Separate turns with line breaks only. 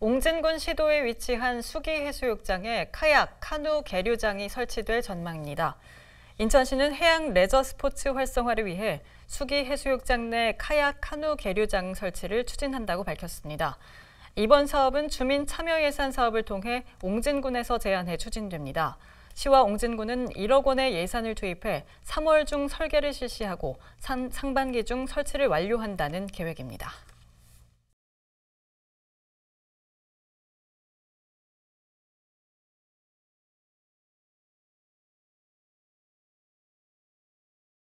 옹진군 시도에 위치한 수기 해수욕장에 카약, 카누 계류장이 설치될 전망입니다. 인천시는 해양 레저 스포츠 활성화를 위해 수기 해수욕장 내 카약, 카누 계류장 설치를 추진한다고 밝혔습니다. 이번 사업은 주민 참여 예산 사업을 통해 옹진군에서 제안해 추진됩니다. 시와 옹진군은 1억 원의 예산을 투입해 3월 중 설계를 실시하고 상반기 중 설치를 완료한다는 계획입니다.